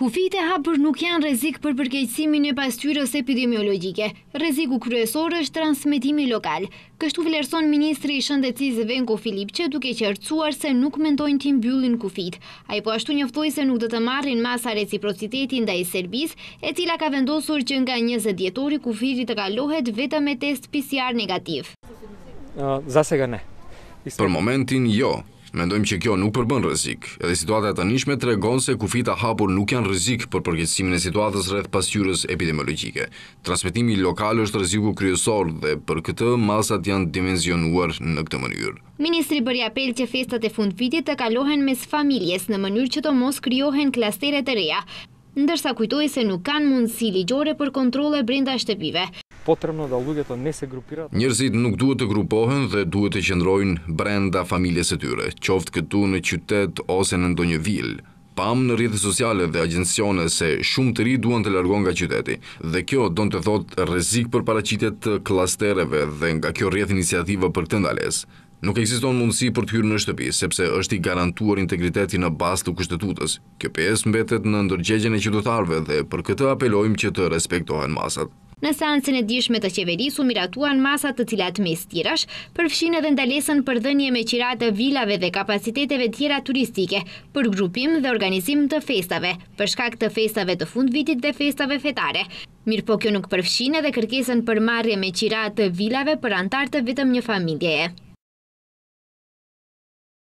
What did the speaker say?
Kufit e hapur nuk janë rezik për përkejtësimin e pastyrës epidemiologike. Reziku kryesor është transmitimi lokal. Kështu vlerëson Ministri i Shëndecizë Venko Filipqe duke qërcuar se nuk mendojnë tim byllin kufit. A i po ashtu njëftoj se nuk dhe të marrin masa reciprocitetin dhe i Serbis, e cila ka vendosur që nga 20 djetori kufirit të kalohet veta me test PCR negativ. Për momentin, jo, Mendojmë që kjo nuk përbën rëzik, edhe situatet të nishme të regonë se kufita hapur nuk janë rëzik për përgjithsimin e situatës rreth pasjurës epidemiologike. Transmetimi lokal është rëziku kryesor dhe për këtë masat janë dimenzionuar në këtë mënyrë. Ministri bërja apel që festat e fund vitit të kalohen mes familjes në mënyrë që të mos kryohen klasteret e reja, ndërsa kujtoj se nuk kanë mundësi ligjore për kontrole brenda shtepive po nese Njërzit nuk duhet të grupohen dhe duhet të qëndrojnë brenda familjes e tyre, qoftë këtu në qytet ose në ndonjë vilë. Pam në rrjetë sociale dhe agencione se shumë të ri duan të largon nga qyteti, dhe kjo do në të thot rezik për paracitet të klastereve dhe nga kjo rritë iniciativa për të ndales. Nuk eksiston mundësi për të hyrë në shtëpi, sepse është i garantuar integriteti në bas të kushtetutës. Kjo pjesë mbetet në ndërgjegjen e qytotarve dhe për këtë apelojmë që të respektohen masat. Në seancën e dishme të qeverisë u miratuan masat të cilat mes tjirash, përfshin edhe ndalesën për dhënje me qiratë të vilave dhe kapaciteteve tjera turistike për grupim dhe organizim të festave, për shkak të festave të fund vitit dhe festave fetare. Mirë po kjo nuk përfshin edhe kërkesën për marrje me qiratë të vilave për antartë të vitëm një familjeje.